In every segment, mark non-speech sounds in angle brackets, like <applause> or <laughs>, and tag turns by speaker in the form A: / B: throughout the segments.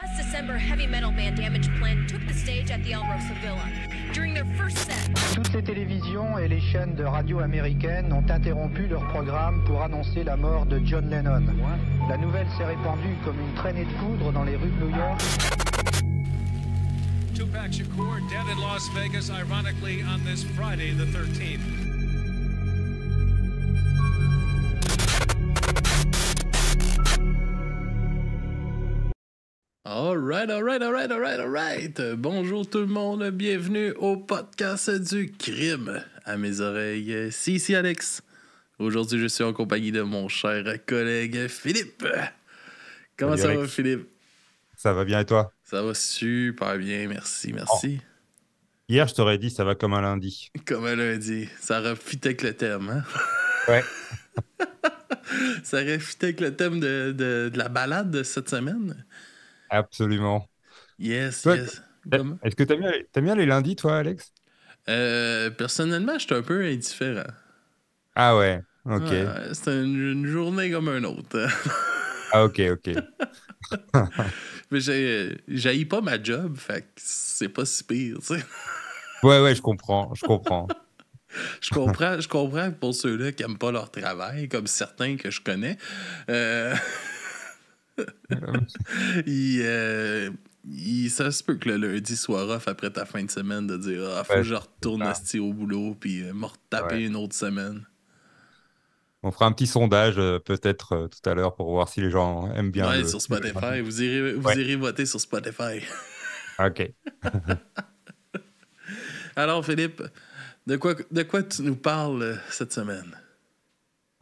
A: Last December, heavy metal band Damage Plan took the stage at the El Rosa Villa. During
B: their first set... Toutes les télévisions et les chaînes de radio américaines ont interrompu leur programme pour annoncer la mort de John Lennon. La nouvelle s'est répandue comme une traînée de poudre dans les rues de New York.
A: Tupac Shakur dead in Las Vegas, ironically, on this Friday the 13th. right, all right, all right, Bonjour tout le monde, bienvenue au podcast du crime. À mes oreilles, c'est ici Alex. Aujourd'hui, je suis en compagnie de mon cher collègue Philippe. Comment ça va,
B: Philippe? Ça va bien et toi?
A: Ça va super bien, merci, merci.
B: Oh. Hier, je t'aurais dit ça va comme un lundi.
A: <laughs> Comme un lundi. Ça refit avec le thème, hein?
B: Ouais. <laughs>
A: ça refitait avec le thème de, de la balade de cette semaine.
B: Absolument. Yes, yes. Est-ce que t'aimes bien, bien les lundis, toi, Alex
A: euh, Personnellement, je suis un peu indifférent.
B: Ah ouais, ok.
A: c'est une, journée comme un autre.
B: <laughs> ah ok, ok.
A: <laughs> Mais j'haïs pas ma job, fait c'est pas si pire, tu sais.
B: <laughs> ouais, ouais, je comprends, je comprends.
A: je comprends, je comprends pour ceux-là qui n'aiment pas leur travail, comme certains que je connais. Euh... <laughs> Euh, il, ça se peut que le lundi soit off après ta fin de semaine de dire Ah, faut que je retourne au boulot puis euh, me retaper une autre semaine.
B: On fera un petit sondage euh, peut-être tout à l'heure pour voir si les gens aiment bien. le... sur Vous
A: irez, vous irez voter sur Spotify. Ah, OK. <laughs> Alors, Philippe, de quoi, de quoi tu nous parles cette semaine?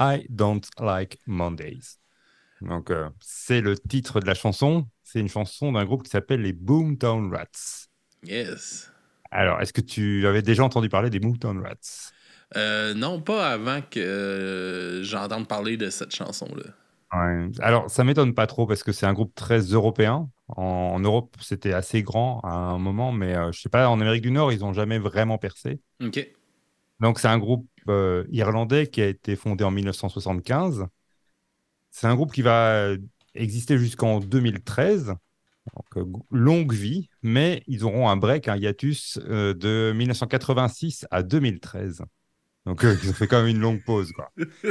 B: I don't like Mondays. Donc, euh, c'est le titre de la chanson. C'est une chanson d'un groupe qui s'appelle les Boomtown Rats.
A: Yes.
B: Alors, est-ce que tu avais déjà entendu parler des Boomtown Rats
A: euh, Non, pas avant que euh, j'entende parler de cette chanson-là.
B: Alors, ça m'étonne pas trop parce que c'est un groupe très européen. En, Europe, c'était assez grand à un moment, mais je sais pas, en Amérique du Nord, ils n'ont jamais vraiment percé. OK. Donc, c'est un groupe irlandais qui a été fondé en 1975 c'est un groupe qui va euh, exister jusqu'en 2013. Donc, euh, longue vie, mais ils auront un break, un hiatus euh, de 1986 à 2013. Donc, ils ont fait quand même une longue pause.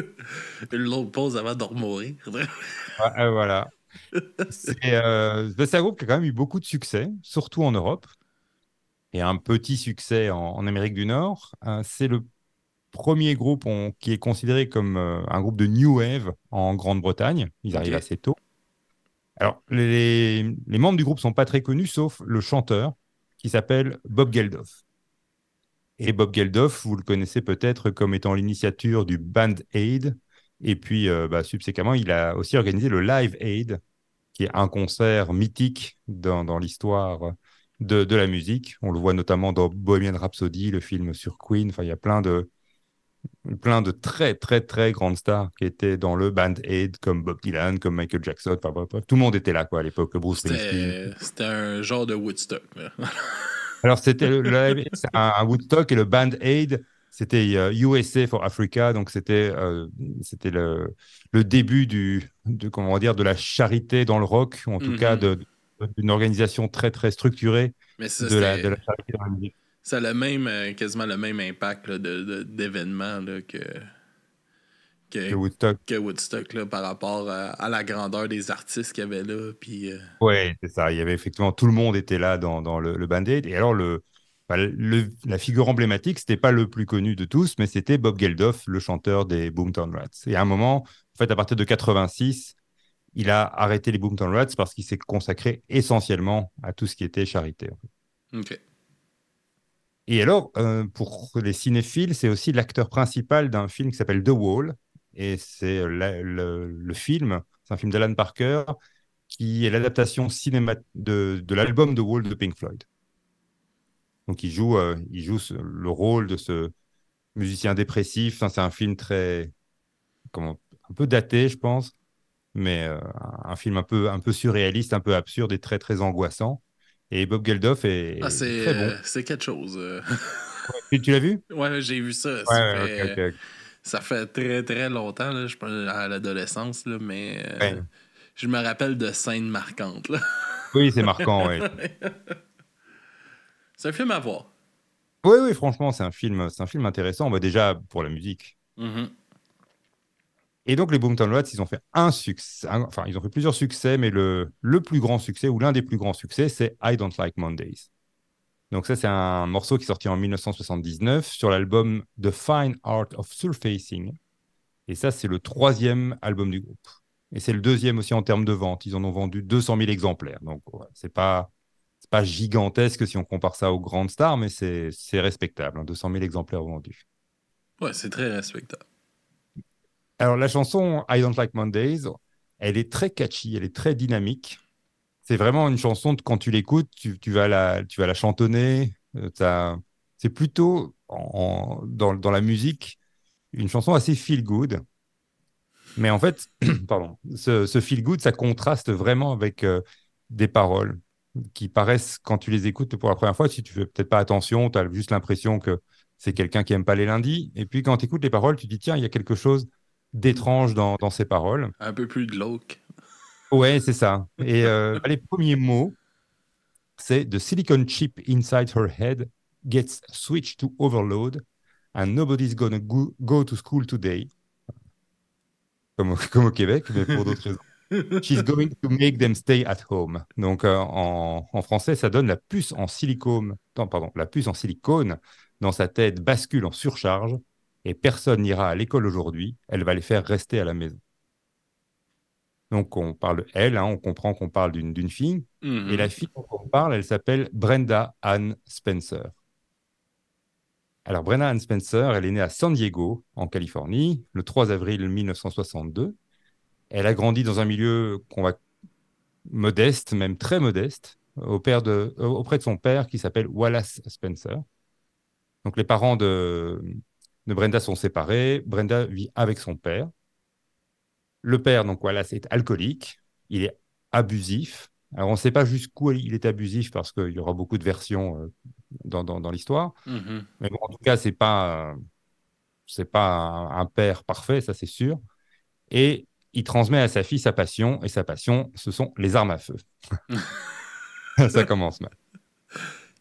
A: <laughs> une longue pause avant d'en mourir.
B: <laughs> voilà. Ben, c'est un groupe qui a quand même eu beaucoup de succès, surtout en Europe, et un petit succès en, en Amérique du Nord. C'est le premier groupe qui est considéré comme euh, un groupe de New Wave en Grande-Bretagne. Ils arrivent assez tôt. Alors, les, membres du groupe ne sont pas très connus, sauf le chanteur qui s'appelle Bob Geldof. Et Bob Geldof, vous le connaissez peut-être comme étant l'initiateur du Band Aid. Et puis, euh, bah, subséquemment, il a aussi organisé le Live Aid, qui est un concert mythique dans, l'histoire de, de, la musique. On le voit notamment dans Bohemian Rhapsody, le film sur Queen. Enfin, il y a plein de, plein de très, très, très grandes stars qui étaient dans le band aid, comme Bob Dylan, comme Michael Jackson. Tout le monde était là, quoi, à l'époque. Bruce Springsteen.
A: C'était un genre de Woodstock. <laughs> Alors, c'était
B: un, Woodstock et le band aid. C'était USA euh, for Africa, donc c'était euh, c'était le, début du de, comment dire de la charité dans le rock, en tout cas mm-hmm. d'une organisation très très structurée de, la, charité dans la musique.
A: Ça a le même, euh, quasiment le même impact de, d'événements que, que, Woodstock, que Woodstock par rapport euh, à, la grandeur des artistes qu'il y avait là. Euh,
B: oui, c'est ça. Il y avait effectivement tout le monde était là dans, dans le, Band-Aid. Et alors, bah, le, la figure emblématique, c'était pas le plus connu de tous, mais c'était Bob Geldof, le chanteur des Boomtown Rats. Et à un moment, en fait, à partir de 86, il a arrêté les Boomtown Rats parce qu'il s'est consacré essentiellement à tout ce qui était charité. Ok. Et alors, euh, pour les cinéphiles, c'est aussi l'acteur principal d'un film qui s'appelle The Wall. Et c'est euh, le, film, c'est un film d'Alan Parker, qui est l'adaptation cinéma de, l'album The Wall de Pink Floyd. Donc il joue, euh, il joue le rôle de ce musicien dépressif. c'est un film très, comment, un peu daté, je pense, mais un film un peu, un peu surréaliste, un peu absurde et très, très angoissant. Et Bob Geldof est. Ah, euh,
A: c'est quelque chose. Euh. tu, l'as vu? Ouais, j'ai vu ça. ça, fait, très, très longtemps, là, je pense, à l'adolescence, mais euh, je me rappelle de scènes marquantes.
B: oui, c'est marquant, oui.
A: <laughs> c'est un film à voir.
B: Oui, oui, franchement, c'est un film, c'est un film intéressant. Bah, déjà pour la musique. Mm-hmm. Et donc, les Boomtown Rats, ils ont fait un succès, enfin, ils ont fait plusieurs succès, mais le, le plus grand succès, ou l'un des plus grands succès, c'est I Don't Like Mondays. Donc, ça, c'est un morceau qui est sorti en 1979 sur l'album The Fine Art of Surfacing. Et ça, c'est le troisième album du groupe. Et c'est le deuxième aussi en termes de vente. Ils en ont vendu 200 000 exemplaires. Donc, c'est pas, pas gigantesque si on compare ça aux grandes stars, mais c'est respectable. 200 hein. 000 exemplaires vendus.
A: Ouais, c'est très respectable.
B: Alors, la chanson I Don't Like Mondays, elle est très catchy, elle est très dynamique. C'est vraiment une chanson, de, quand tu l'écoutes, tu, vas la, tu chantonner. Euh, c'est plutôt, dans, la musique, une chanson assez feel-good. Mais en fait, <clears throat> pardon, ce, feel-good, ça contraste vraiment avec euh, des paroles qui paraissent, quand tu les écoutes pour la première fois, si tu fais peut-être pas attention, tu as juste l'impression que c'est quelqu'un qui aime pas les lundis. Et puis quand tu écoutes les paroles, tu te dis, tiens, il y a quelque chose d'étrange dans, ses paroles.
A: Un peu plus glauque.
B: Ouais, c'est ça. <laughs> Et euh, bah, les premiers mots, c'est The silicon chip inside her head gets switched to overload and nobody's gonna go, go to school today. Comme au, <laughs> Québec, mais pour d'autres raisons. <laughs> She's going to make them stay at home. Donc euh, en, français, ça donne la puce en silicone, pardon, la puce en silicone dans sa tête bascule en surcharge et personne n'ira à l'école aujourd'hui, elle va les faire rester à la maison. Donc on parle elle, hein, on comprend qu'on parle d'une fille, et la mhm. fille dont on parle, elle s'appelle Brenda Ann Spencer. Alors Brenda Ann Spencer, elle est née à San Diego, en Californie, le 3 avril 1962. Elle a grandi dans un milieu qu'on va modeste, même très modeste, euh, auprès de son père qui s'appelle Wallace Spencer. Donc les parents de, de Brenda sont séparés. Brenda vit avec son père. Le père, donc voilà, c'est alcoolique. Il est abusif. Alors, on ne sait pas jusqu'où il est abusif parce qu'il y aura beaucoup de versions euh, dans, dans, l'histoire. Mm-hmm. Mais bon, en tout cas, ce n'est pas, c'est pas euh, un, père parfait, ça c'est sûr. Et il transmet à sa fille sa passion, et sa passion, ce sont les armes à feu. <laughs> <laughs> ça commence mal.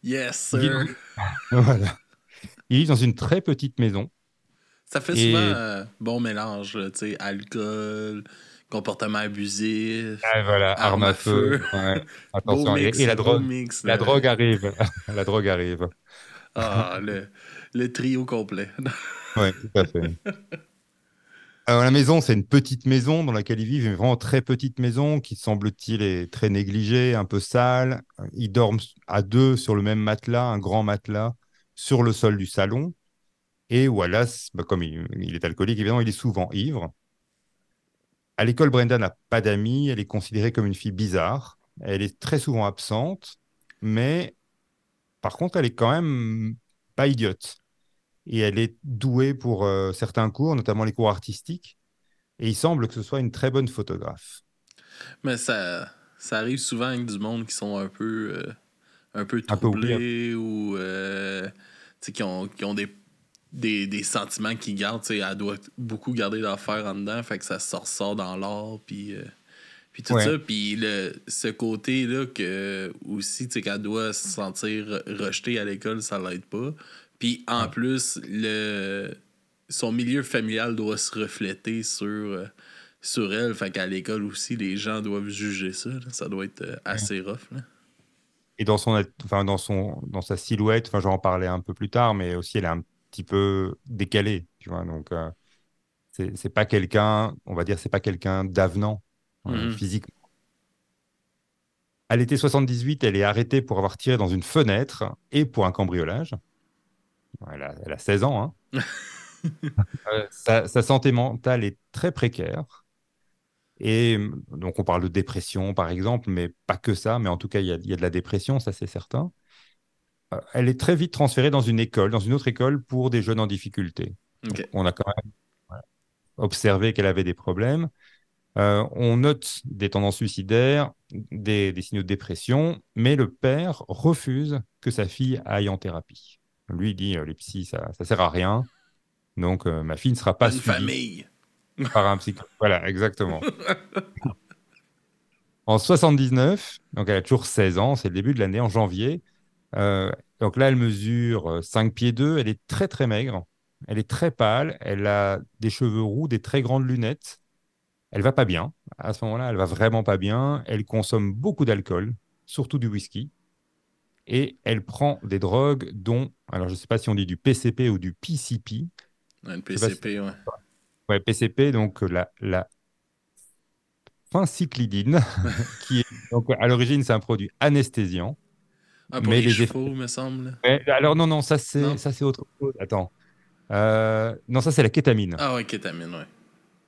A: Yes, sir.
B: <laughs> voilà. Ils vivent dans une très petite maison.
A: Ça fait souvent un euh, bon mélange, tu sais, alcool, comportement abusif. Ah, voilà, arme, à feu. Attention, la drogue. Mix, la drogue
B: arrive. <laughs> la drogue arrive. Ah,
A: le, le trio complet. <laughs>
B: oui, tout à fait. Alors, la maison, c'est une petite maison dans laquelle ils vivent, une vraiment très petite maison qui, semble-t-il, est très négligée, un peu sale. Ils dorment à deux sur le même matelas, un grand matelas sur le sol du salon. Et Wallace, bah, comme il, est alcoolique, évidemment, il est souvent ivre. À l'école, Brenda n'a pas d'amis, elle est considérée comme une fille bizarre, elle est très souvent absente, mais par contre, elle est quand même pas idiote. Et elle est douée pour euh, certains cours, notamment les cours artistiques. Et il semble que ce soit une très bonne photographe.
A: Mais ça, ça arrive souvent avec du monde qui sont un peu euh, un peu troublés ou euh, qui, ont, des, sentiments qu'ils gardent. Elle doit beaucoup garder d'affaires en dedans, fait que ça sort ressort dans l'or. Puis, euh, puis tout ça. Puis le, ce côté-là que aussi, qu'elle doit se sentir rejetée à l'école, ça l'aide pas. Puis en plus, le, son milieu familial doit se refléter sur. Euh, sur elle, fait qu'à l'école aussi, les gens doivent juger ça. Ça doit être assez rough. Là.
B: Et dans, son, enfin, dans, son, dans sa silhouette, enfin, j'en parlais un peu plus tard, mais aussi elle est un petit peu décalée. Tu vois, donc, euh, c'est pas quelqu'un, on va dire, c'est pas quelqu'un d'avenant euh, mhm. physiquement. À l'été 78, elle est arrêtée pour avoir tiré dans une fenêtre et pour un cambriolage. Elle a, 16 ans. Hein. <laughs> Euh, sa, santé mentale est très précaire. Et donc, on parle de dépression, par exemple, mais pas que ça, mais en tout cas, il y a, de la dépression, ça c'est certain. Euh, elle est très vite transférée dans une école, dans une autre école pour des jeunes en difficulté. On a quand même observé qu'elle avait des problèmes. Euh, on note des tendances suicidaires, des, signaux de dépression, mais le père refuse que sa fille aille en thérapie. Lui dit euh, les psys, ça, ça sert à rien. Donc, ma fille ne sera pas une suivie. <laughs> par un psychologue. Voilà, exactement. en 79, donc elle a toujours 16 ans, c'est le début de l'année, en janvier. Euh, donc là, elle mesure 5 euh, pieds 2, elle est très très maigre, elle est très pâle, elle a des cheveux roux, des très grandes lunettes. Elle va pas bien. À ce moment-là, elle va vraiment pas bien. Elle consomme beaucoup d'alcool, surtout du whisky. Et elle prend des drogues dont, alors je ne sais pas si on dit du PCP ou du PCP. le PCP, PCP, donc euh, la, la cyclidine <laughs> qui est, donc, à l'origine, c'est un produit anesthésiant. Ah, mais les, effets...
A: me semble.
B: alors non, non, ça c'est ça c'est autre chose. Attends. Euh, non, ça c'est la kétamine. Ah
A: oui, kétamine, ouais.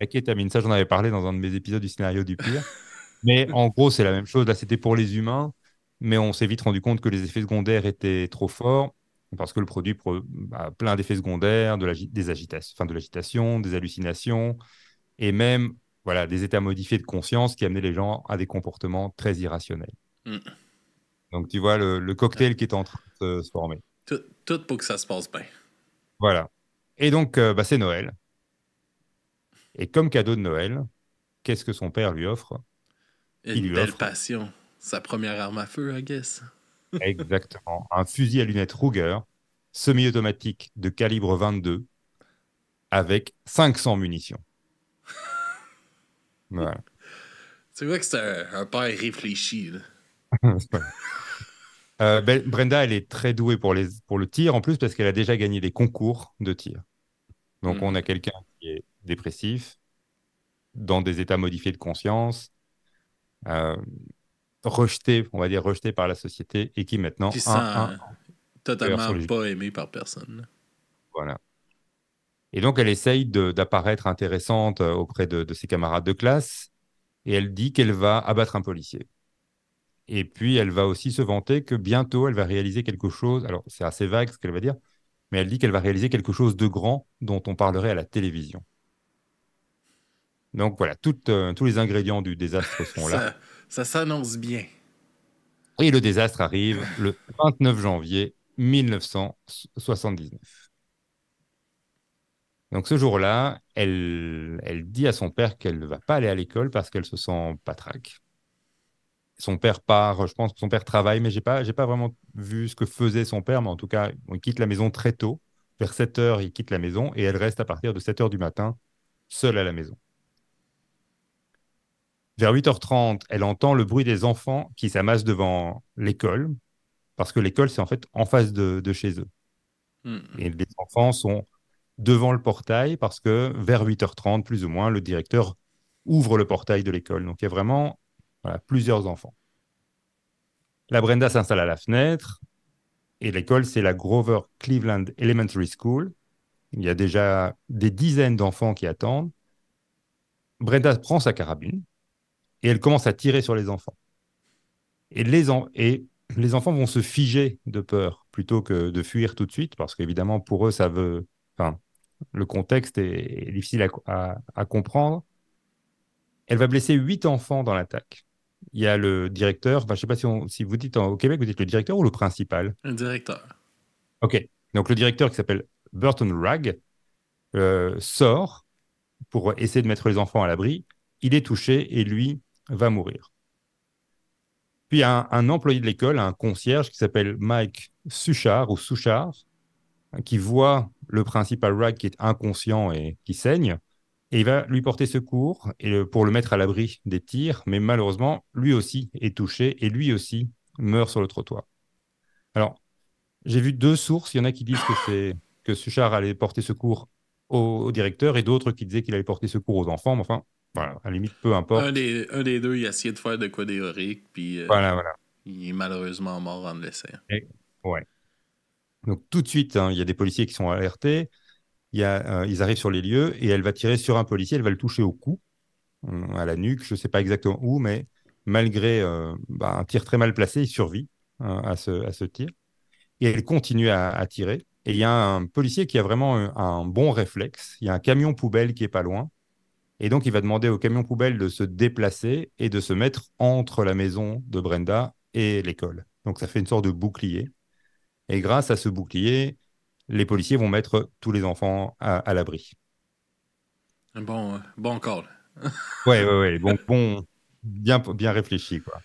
B: La kétamine, ça j'en avais parlé dans un de mes épisodes du scénario du pire. <laughs> mais en gros, c'est la même chose. Là, c'était pour les humains, mais on s'est vite rendu compte que les effets secondaires étaient trop forts parce que le produit a bah, plein d'effets secondaires, de des de l'agitation, des hallucinations, et même voilà des états modifiés de conscience qui amenaient les gens à des comportements très irrationnels. Mm. Donc tu vois le, cocktail qui est en train de se former.
A: Tout, pour que ça se passe bien.
B: Voilà. Et donc euh, bah, c'est Noël. Et comme cadeau de Noël, qu'est-ce que son père lui offre Une Il lui belle offre...
A: passion, sa première arme à feu, I guess.
B: Exactement. Un fusil à lunettes Ruger, semi-automatique de calibre 22, avec 500 munitions.
A: C'est <laughs> vrai que c'est un, pas réfléchi.
B: <laughs> Euh, Brenda, elle est très douée pour, le tir, en plus parce qu'elle a déjà gagné des concours de tir. Donc hmm. on a quelqu'un qui est dépressif, dans des états modifiés de conscience. Euh, rejetée, on va dire rejeté par la société et qui maintenant qui totalement
A: pas aimée par personne.
B: Voilà. Et donc elle essaye d'apparaître intéressante euh, auprès de, ses camarades de classe et elle dit qu'elle va abattre un policier. Et puis elle va aussi se vanter que bientôt elle va réaliser quelque chose. Alors c'est assez vague ce qu'elle va dire, mais elle dit qu'elle va réaliser quelque chose de grand dont on parlerait à la télévision. Donc voilà, euh, tous les ingrédients du désastre sont <laughs> là.
A: Ça s'annonce bien.
B: Et le désastre arrive le 29 janvier 1979. Donc ce jour-là, elle, elle dit à son père qu'elle ne va pas aller à l'école parce qu'elle se sent patraque. Son père part, je pense que son père travaille, mais je n'ai pas, pas vraiment vu ce que faisait son père, mais en tout cas, il quitte la maison très tôt. Vers 7 heures, il quitte la maison et elle reste à partir de 7 heures du matin seule à la maison. Vers 8h30, elle entend le bruit des enfants qui s'amassent devant l'école, parce que l'école, c'est en fait en face de, chez eux. Hmm. Et les enfants sont devant le portail, parce que vers 8h30, plus ou moins, le directeur ouvre le portail de l'école. Donc il y a vraiment plusieurs enfants. La Brenda s'installe à la fenêtre, et l'école, c'est la Grover Cleveland Elementary School. Il y a déjà des dizaines d'enfants qui attendent. Brenda prend sa carabine et elle commence à tirer sur les enfants. Et les, en et les enfants vont se figer de peur plutôt que de fuir tout de suite, parce qu'évidemment, pour eux, ça veut. Enfin, le contexte est, difficile à, comprendre. Elle va blesser huit enfants dans l'attaque. Il y a le directeur, enfin, je ne sais pas si, si vous dites au Québec, vous dites le directeur ou le principal
A: Le directeur.
B: Ok. Donc, le directeur qui s'appelle Burton Ragg euh, sort pour essayer de mettre les enfants à l'abri. Il est touché et lui, va mourir. Puis un, un employé de l'école, un concierge qui s'appelle Mike Suchard ou Suchard, qui voit le principal Rag qui est inconscient et qui saigne, et il va lui porter secours et, euh, pour le mettre à l'abri des tirs, mais malheureusement, lui aussi est touché et lui aussi meurt sur le trottoir. Alors, j'ai vu deux sources, il y en a qui disent que Suchard allait porter secours au, au directeur et d'autres qui disaient qu'il allait porter secours aux enfants, mais enfin, voilà, à la limite, peu importe. Un
A: des, deux, il a essayé de faire de quoi d'héorique, puis euh, il est malheureusement mort en l'essai.
B: Ouais. Donc tout de suite, hein, il y a des policiers qui sont alertés, il a, euh, ils arrivent sur les lieux et elle va tirer sur un policier, elle va le toucher au cou, hum, à la nuque, je ne sais pas exactement où, mais malgré euh, bah, un tir très mal placé, il survit hein, à, ce, tir. Et elle continue à, tirer. Et il y a un policier qui a vraiment un, un bon réflexe. Il y a un camion poubelle qui est pas loin. Et donc, il va demander au camion poubelle de se déplacer et de se mettre entre la maison de Brenda et l'école. Donc, ça fait une sorte de bouclier. Et grâce à ce bouclier, les policiers vont mettre tous les enfants à, l'abri.
A: Bon, euh, bon call. <laughs>
B: ouais, ouais, ouais. Bon, bon, bien, bien réfléchi, quoi.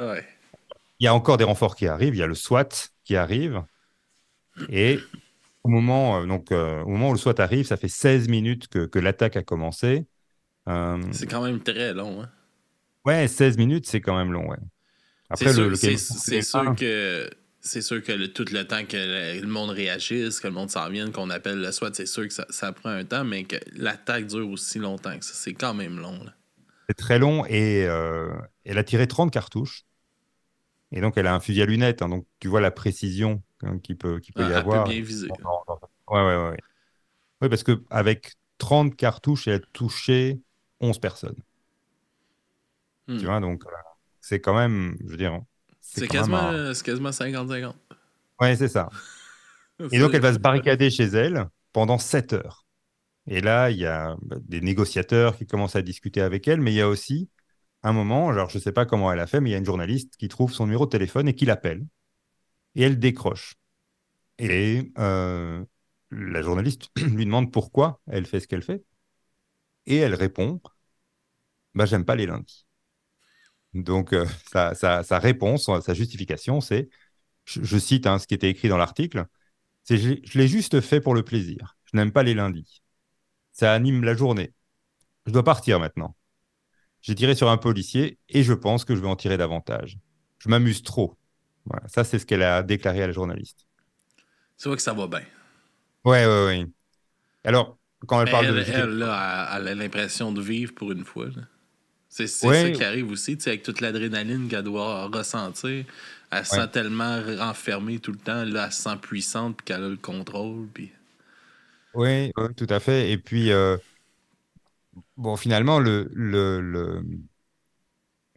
B: Il y a encore des renforts qui arrivent. Il y a le SWAT qui arrive. Et au moment, euh, donc, euh, au moment où le SWAT arrive, ça fait 16 minutes que l'attaque a commencé. Euh, c'est quand
A: même très long. Hein.
B: Ouais, 16 minutes, c'est quand même long. Ouais. c'est sûr,
A: que. C'est sûr que tout le temps que le, monde réagisse, que le monde s'en vienne, qu'on appelle le SWAT, c'est sûr que ça, prend un temps, mais que l'attaque dure aussi longtemps que ça. C'est quand même long.
B: C'est très long et euh, elle a tiré 30 cartouches. Et donc, elle a un fusil à lunettes. Hein. donc, tu vois la précision hein, qu'il peut, peut y ah, avoir. Peut bien viser. Ouais, ouais, ouais. Oui, parce qu'avec 30 cartouches, elle a touché 11 personnes. Hmm. Tu vois, donc euh, c'est quand même, je veux dire. Hein, c'est quasiment,
A: quasiment 50-50.
B: Ouais, c'est ça. <laughs> Et donc, elle va se barricader chez elle pendant 7 heures. Et là, il y a bah, des négociateurs qui commencent à discuter avec elle, mais il y a aussi un moment, genre, je ne sais pas comment elle a fait, mais il y a une journaliste qui trouve son numéro de téléphone et qui l'appelle. Et elle décroche. Et euh, la journaliste <clears throat> lui demande pourquoi elle fait ce qu'elle fait et elle répond bah, J'aime pas les lundis. Donc, euh, sa, réponse, sa justification, c'est je, cite hein, ce qui était écrit dans l'article c'est je, l'ai juste fait pour le plaisir. Je n'aime pas les lundis. Ça anime la journée. Je dois partir maintenant. J'ai tiré sur un policier et je pense que je vais en tirer davantage. Je m'amuse trop. ça, c'est ce qu'elle a déclaré à la journaliste.
A: C'est vrai que ça va bien.
B: Oui, oui, oui. Alors, quand elle ben, parle de Elle,
A: a l'impression de vivre pour une fois. C'est ça qui arrive aussi, avec toute l'adrénaline qu'elle doit ressentir. Elle se sent tellement renfermée tout le temps. elle se sent puissante qu'elle a le contrôle.
B: Oui, tout à fait. Et puis, euh, bon, finalement, le, le,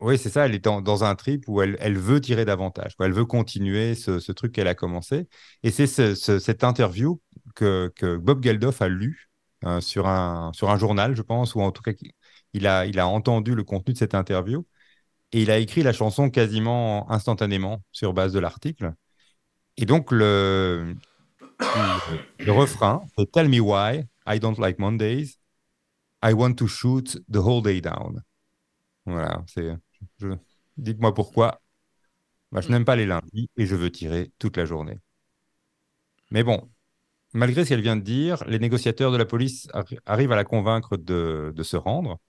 B: Oui, c'est ça. Elle est dans un trip où elle, veut tirer davantage. Elle veut continuer ce, truc qu'elle a commencé. Et c'est cette interview que, que Bob Geldof a lue euh, sur, un, sur un journal, je pense, ou en tout cas, il a, il a entendu le contenu de cette interview et il a écrit la chanson quasiment instantanément sur base de l'article. Et donc, le, le, refrain, c'est Tell me why I don't like Mondays, I want to shoot the whole day down. Voilà, c'est. Dites-moi pourquoi. Bah, je n'aime pas les lundis et je veux tirer toute la journée. Mais bon, malgré ce qu'elle vient de dire, les négociateurs de la police arrivent à la convaincre de, se rendre.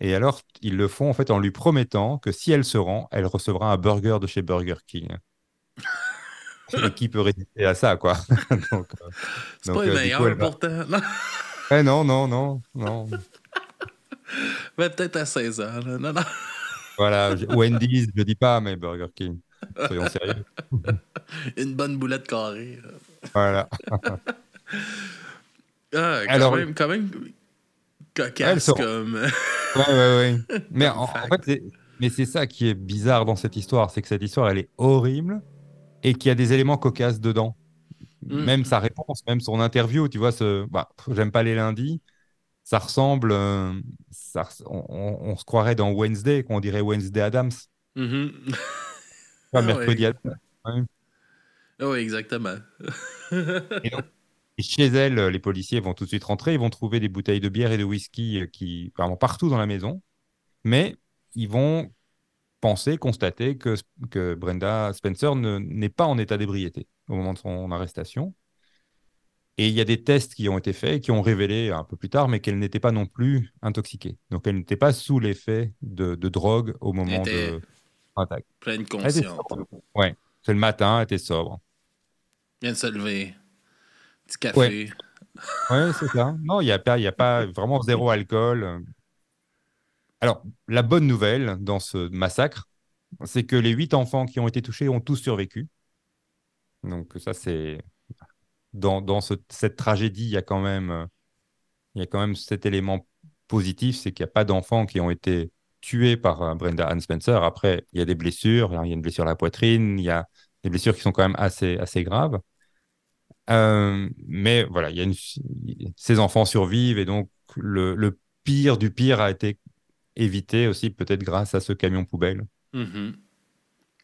B: Et alors, ils le font en fait en lui promettant que si elle se rend, elle recevra un burger de chez Burger King. Et <laughs> qui peut résister à ça, quoi C'est pas pourtant. Non. non, non, non,
A: <laughs> Mais peut-être à 16 ans. Non, non. <laughs>
B: Voilà, Wendy's, je dis pas, mais Burger King. Soyons sérieux.
A: une bonne boulette carrée. Voilà. <laughs> ah, quand Alors, même, quand même cocasse sont... comme.
B: <laughs> Mais mais c'est ça qui est bizarre dans cette histoire, c'est que cette histoire, elle est horrible et qu'il y a des éléments cocasses dedans. Mm. Même sa réponse, même son interview, tu vois, ce, bah, j'aime pas les lundis. Ça ressemble, euh, on, se croirait dans Wednesday, qu'on dirait Wednesday Adams. Mm-hmm. Pas <laughs> ah mercredi Adams.
A: Ah oui, exactement.
B: chez elle, les policiers vont tout de suite rentrer, ils vont trouver des bouteilles de bière et de whisky euh, qui, vraiment partout dans la maison, mais ils vont penser, constater que, que Brenda Spencer n'est pas en état d'ébriété au moment de son arrestation. Et il y a des tests qui ont été faits, qui ont révélé un peu plus tard, mais qu'elle n'était pas non plus intoxiquée. Donc elle n'était pas sous l'effet de, drogue au moment de l'attaque. Pleine conscience. Ouais. C'est le matin, elle était sobre
A: vient de se lever. Petit café. Oui,
B: ouais, c'est ça. Non, il n'y a, pas, y a pas vraiment zéro alcool. Alors, la bonne nouvelle dans ce massacre, c'est que les huit enfants qui ont été touchés ont tous survécu. Donc, ça, c'est. Dans, dans cette tragédie, il y a quand même. Il y a quand même cet élément positif, c'est qu'il n'y a pas d'enfants qui ont été tués par euh, Brenda Ann Spencer. Après, il y a des blessures, il y a une blessure à la poitrine, il y a des blessures qui sont quand même assez, assez graves. Euh, mais voilà, il y une... ces enfants survivent et donc le, pire du pire a été évité aussi, peut-être grâce à ce camion poubelle.
A: Mm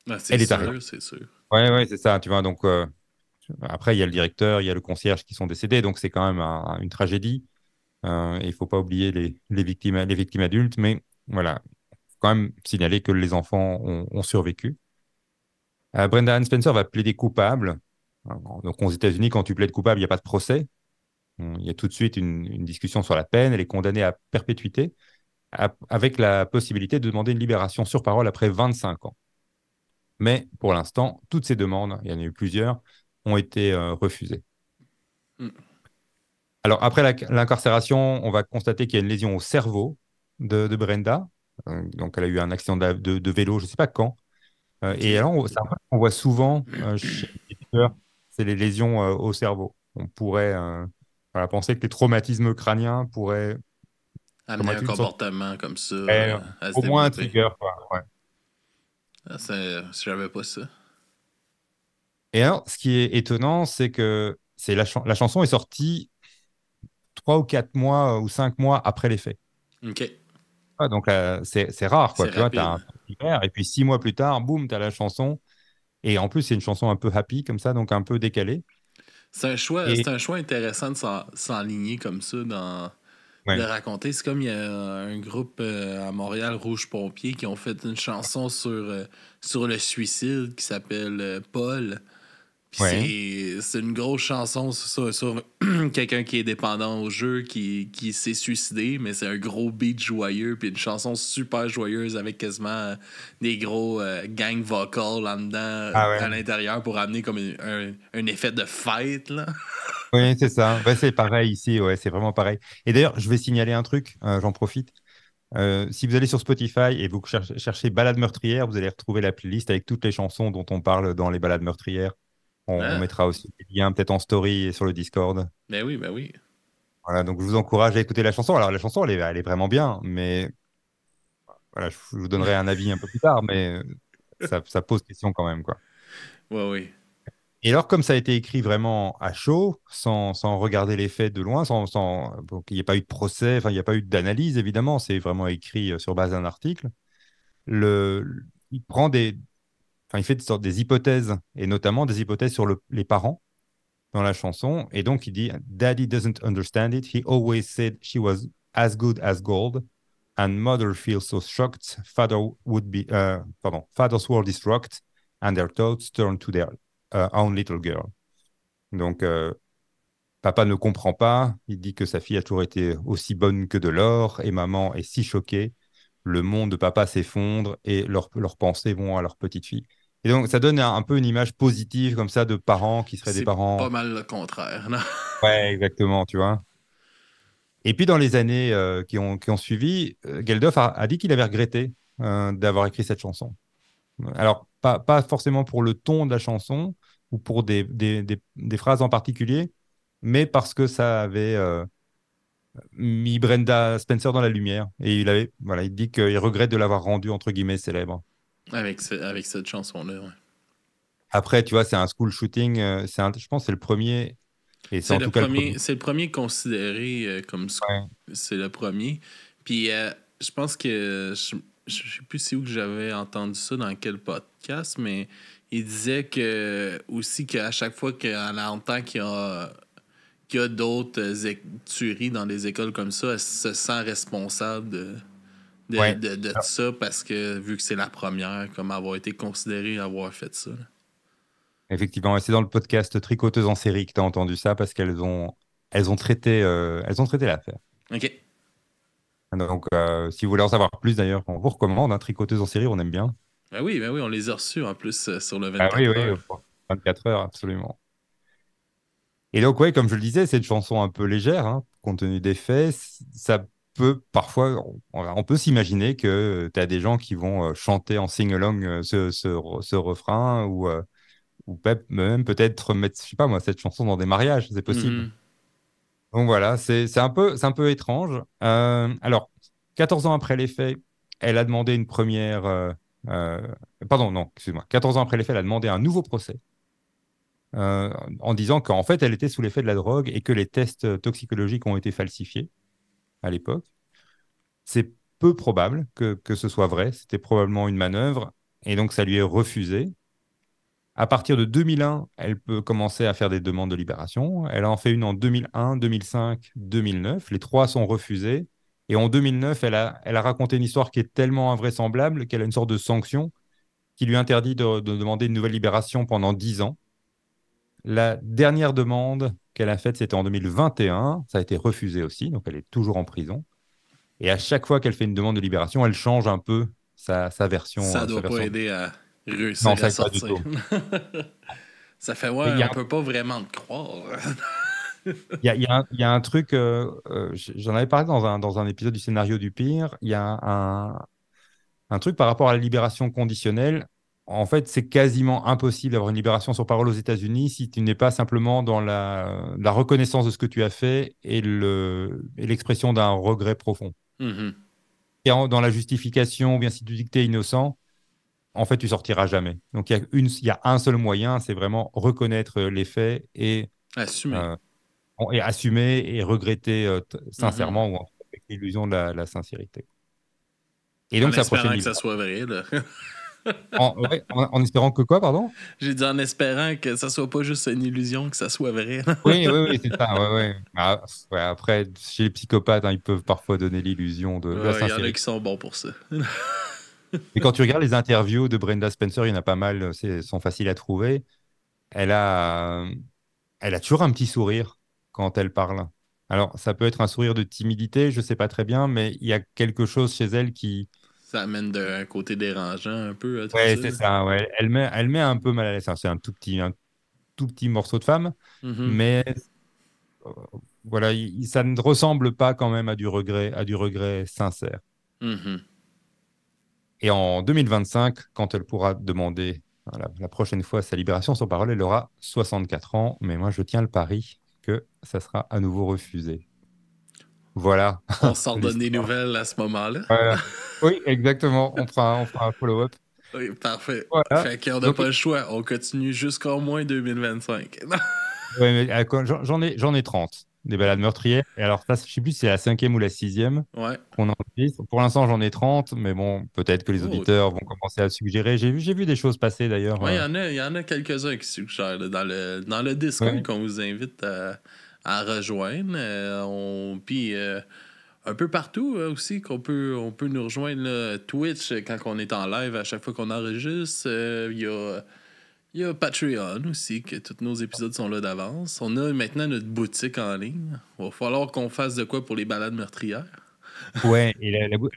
A: -hmm. c'est sûr, c'est
B: ouais, c'est ça. Tu vois, donc euh, après, il y a le directeur, il y a le concierge qui sont décédés, donc c'est quand même une tragédie. Euh, il faut pas oublier les, victimes, les victimes adultes, mais voilà, faut quand même signaler que les enfants ont, ont survécu. Euh, Brenda Anne Spencer va plaider coupable donc aux États-Unis, quand tu plaides coupable, il n'y a pas de procès. Hum, il y a tout de suite une, discussion sur la peine. Elle est condamnée à perpétuité avec la possibilité de demander une libération sur parole après 25 ans. Mais pour l'instant, toutes ces demandes, il y en a eu plusieurs, ont été euh, refusées. Hum. Alors après l'incarcération, on va constater qu'il y a une lésion au cerveau de, Brenda. Euh, donc elle a eu un accident de, vélo, je ne sais pas quand. Euh, et alors, on, voit souvent c'est les lésions euh, au cerveau. On pourrait euh, penser que les traumatismes crâniens pourraient amener un comportement
A: comme ça. Euh, au moins un trigger. ouais. Ah, pas ça.
B: Et alors, ce qui est étonnant, c'est que c'est la, la, chanson est sortie trois ou quatre mois ou cinq mois après les faits. Ok. Ah, donc c'est rare, quoi. Tu vois, as un et puis six mois plus tard, boum, tu as la chanson. Et en plus, c'est une chanson un peu happy comme ça, donc un peu décalée.
A: C'est un, choix, intéressant de s'enligner comme ça, dans, de raconter. C'est comme il y a un groupe euh, à Montréal, Rouge Pompier, qui ont fait une chanson sur, euh, sur le suicide qui s'appelle euh, Paul. C'est une grosse chanson sur, <clears throat> quelqu'un qui est dépendant au jeu, qui, qui s'est suicidé, mais c'est un gros beat joyeux, puis une chanson super joyeuse avec quasiment euh, des gros euh, gang vocals là dedans, ah à l'intérieur pour amener comme un, effet de fête. Là.
B: <laughs> oui, c'est ça. c'est pareil ici, ouais, c'est vraiment pareil. Et d'ailleurs, je vais signaler un truc, euh, j'en profite. si vous allez sur Spotify et vous cherchez, cherchez Balade meurtrière, vous allez retrouver la playlist avec toutes les chansons dont on parle dans les balades meurtrières. On, ah. mettra aussi des liens peut-être en story et sur le Discord.
A: Mais bah oui, bah oui.
B: Voilà, donc je vous encourage à écouter la chanson. Alors la chanson, elle est, vraiment bien, mais voilà, je vous donnerai un avis un peu plus tard, mais ça, pose question quand même, quoi. Ouais, oui. Et alors, comme ça a été écrit vraiment à chaud, sans, regarder les faits de loin, sans, sans il n'y a pas eu de procès, enfin, il n'y a pas eu d'analyse, évidemment, c'est vraiment écrit euh, sur base d'un article. Le, il prend des, enfin, il fait des, des hypothèses, et notamment des hypothèses sur les parents dans la chanson. Et donc, il dit Daddy doesn't understand it. He always said she was as good as gold. And mother feels so shocked. Father would be, uh, pardon, father's world is rocked. And their thoughts turn to their uh, own little girl. Donc, euh, papa ne comprend pas. Il dit que sa fille a toujours été aussi bonne que de l'or. Et maman est si choquée. Le monde de papa s'effondre et leurs pensées vont à leur petite fille. Et donc, ça donne un, peu une image positive comme ça de parents qui seraient des parents. Pas
A: mal le contraire, non
B: <laughs> Ouais, exactement, tu vois. Et puis, dans les années euh, qui, ont, qui ont suivi, euh, Geldof a, dit qu'il avait regretté euh, d'avoir écrit cette chanson. Alors, pas, pas, forcément pour le ton de la chanson ou pour des, des, des, phrases en particulier, mais parce que ça avait mis Brenda Spencer dans la lumière. Et il, avait, voilà, il dit qu'il regrette de l'avoir rendue, entre guillemets, célèbre.
A: Avec, avec cette chanson-là,
B: Après, tu vois, c'est un school shooting. Euh, c'est un, je pense c'est le premier. c'est, le, premier,
A: C'est le premier considéré euh, comme school. C'est le premier. Puis euh, je pense que. Je, je sais plus si où que j'avais entendu ça, dans quel podcast, mais il disait que aussi qu'à chaque fois qu'on entend qu'il y a, a d'autres tueries dans des écoles comme ça, elle se sent responsable de de, de, ah. ça parce que vu que c'est la première, comme avoir été considéré avoir fait ça.
B: Effectivement, c'est dans le podcast Tricoteuse en série que tu as entendu ça parce qu'elles ont, elles ont traité euh, elles ont traité l'affaire. OK. Donc, euh, si vous voulez en savoir plus d'ailleurs, on vous recommande. un hein, tricoteuse en série, on aime bien.
A: Ben oui, ben oui, on les a reçus en plus euh, sur le 24 ah oui, heures.
B: Oui, 24 heures, absolument. Et donc, oui comme je le disais, c'est une chanson un peu légère, hein, compte tenu des faits. Ça peut parfois, on, peut s'imaginer que euh, tu as des gens qui vont euh, chanter en sing-along euh, ce, refrain ou, ou même peut-être mettre, je sais pas moi, cette chanson dans des mariages, c'est possible. Mmh. Donc voilà, c'est un, peu, un peu étrange. alors, 14 ans après les faits, elle a demandé une première. pardon, non, excuse-moi. 14 ans après les faits, elle a demandé un nouveau procès. en disant qu'en fait, elle était sous l'effet de la drogue et que les tests toxicologiques ont été falsifiés à l'époque. C'est peu probable que, ce soit vrai. C'était probablement une manœuvre et donc ça lui est refusé. À partir de 2001, elle peut commencer à faire des demandes de libération. Elle en fait une en 2001, 2005, 2009. Les trois sont refusées. Et en 2009, elle a, elle a raconté une histoire qui est tellement invraisemblable qu'elle a une sorte de sanction qui lui interdit de, demander une nouvelle libération pendant dix ans. La dernière demande qu'elle a faite, c'était en 2021. Ça a été refusé aussi, donc elle est toujours en prison. Et à chaque fois qu'elle fait une demande de libération, elle change un peu sa, version. Ça ne doit aider à réussir <laughs>
A: ça fait ouais, on ne peut pas vraiment le croire.
B: <laughs> Il y, a un truc, euh, euh, j'en avais parlé dans un, épisode du scénario du pire, il y a un truc par rapport à la libération conditionnelle en fait, c'est quasiment impossible d'avoir une libération sur parole aux États-Unis si tu n'es pas simplement dans la, reconnaissance de ce que tu as fait et l'expression d'un regret profond. Mm-hmm. Et dans la justification, ou bien si tu dis que tu es innocent, en fait, tu sortiras jamais. Donc, il y, a un seul moyen, c'est vraiment reconnaître euh, les faits et assumer, euh, et, assumer et regretter euh, sincèrement mm-hmm. ou avec l'illusion de la, sincérité. Et donc, ça prochaine que ça
A: soit vrai. <laughs> en, ouais,
B: en, espérant que quoi, pardon
A: J'ai dit en espérant que ça soit pas juste une illusion, que ça soit vrai. oui, oui, oui, c'est ça.
B: Ah, après, chez les psychopathes, hein, ils peuvent parfois donner l'illusion de. Il y en a qui sont bons pour ça. <laughs> Et quand tu regardes les interviews de Brenda Spencer, il y en a pas mal, euh, c'est sont faciles à trouver. Elle a, euh, elle a toujours un petit sourire quand elle parle. Alors, ça peut être un sourire de timidité, je ne sais pas très bien, mais il y a quelque chose chez elle qui,
A: ça amène d'un côté dérangeant un peu. Euh, oui, c'est ça. Elle,
B: met, elle met un peu mal à l'aise. Hein. C'est un tout petit, tout petit morceau de femme, mm-hmm. mais euh, voilà, ça ne ressemble pas quand même à du regret, à du regret sincère. Mm-hmm. Et en 2025, quand elle pourra demander hein, la, prochaine fois sa libération sans parole, elle aura 64 ans. Mais moi, je tiens le pari que ça sera à nouveau refusé. Voilà. <laughs> On s'en donne des
A: nouvelles à ce moment-là.
B: <laughs> Oui, exactement. On fera, on un follow-up.
A: Oui, parfait. Voilà. Fait qu'on n'a pas le choix. On continue jusqu'au moins 2025. <laughs>
B: Ah, j'en ai, j'en ai 30 des balades meurtrières. Et alors, ça, je sais plus si c'est la cinquième ou la sixième ouais. qu'on enregistre. Pour l'instant, j'en ai 30, mais bon, peut-être que les auditeurs vont commencer à suggérer. J'ai vu, vu des choses passer d'ailleurs. Euh.
A: Il y en a, quelques-uns qui suggèrent dans le, dans le Discord hein, qu'on vous invite à, à rejoindre. Euh, puis euh, un peu partout euh, aussi qu'on peut, on peut nous rejoindre. Twitch, quand on est en live, à chaque fois qu'on enregistre, il y a. Il y a Patreon aussi, que tous nos épisodes sont là d'avance. On a maintenant notre boutique en ligne. Il va falloir qu'on fasse de quoi pour les balades meurtrières.
B: Ouais,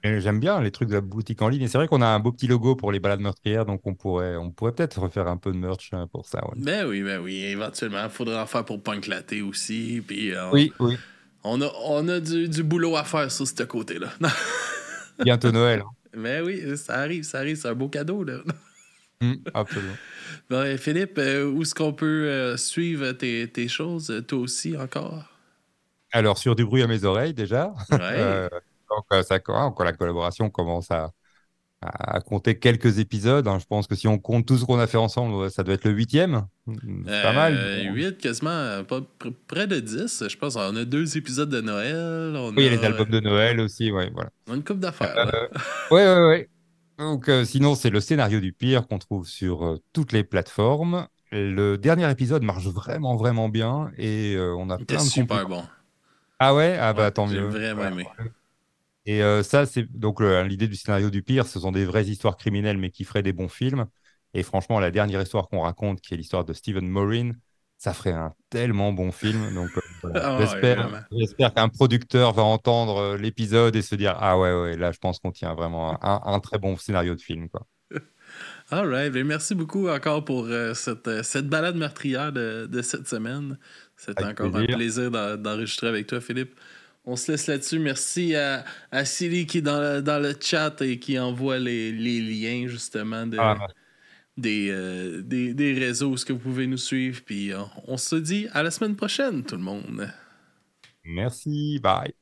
B: euh, j'aime bien les trucs de la boutique en ligne. Et c'est vrai qu'on a un beau petit logo pour les balades meurtrières, donc on pourrait, on pourrait peut-être refaire un peu de merch euh, pour ça.
A: Ben oui, ben oui, éventuellement. Il faudra en faire pour panclater aussi. Puis euh, on, oui, oui. On a, du, boulot à faire sur ce côté-là.
B: <laughs> Bientôt Noël.
A: Mais hein. ben oui, ça arrive, ça arrive. C'est un beau cadeau, là.
B: Mmh, absolument. <laughs>
A: Ben, Philippe, où est-ce qu'on peut suivre tes, choses, toi aussi, encore?
B: Alors, sur du bruit à mes oreilles, déjà. Ouais. <laughs> quand, ça, la collaboration commence à, compter quelques épisodes. Hein. Je pense que si on compte tout ce qu'on a fait ensemble, ça doit être le huitième. Hmm,
A: pas mal. Euh, quasiment, euh, près de 10, je pense. On a deux épisodes de Noël. On oui, a... les albums de
B: Noël aussi, ouais, voilà.
A: On a une coupe d'affaires.
B: Oui, oui, oui. Donc, euh, sinon, c'est le scénario du pire qu'on trouve sur toutes les plateformes. Le dernier épisode marche vraiment, vraiment bien et on a plein de super bon. Ah ouais Ah bah tant mieux. J'ai vraiment aimé. Et euh, ça, c'est donc hein, l'idée du scénario du pire, ce sont des vraies histoires criminelles, mais qui feraient des bons films. Et franchement, la dernière histoire qu'on raconte, qui est l'histoire de Stephen Morin, ça ferait un tellement bon film. Donc, euh, ah j'espère qu'un producteur va entendre euh, l'épisode et se dire Ah ouais, ouais, là, je pense qu'on tient vraiment un, très bon scénario de film. Quoi.
A: <laughs> All right. Ben, merci beaucoup encore pour cette, cette balade meurtrière de, cette semaine. C'était encore un plaisir d'enregistrer avec toi, Philippe. On se laisse là-dessus. Merci à, Silly qui est dans le, chat et qui envoie les, liens justement ah. euh, des, des, réseaux où -ce que vous pouvez nous suivre. Puis euh, on se dit à la semaine prochaine, tout le monde.
B: Merci. Bye.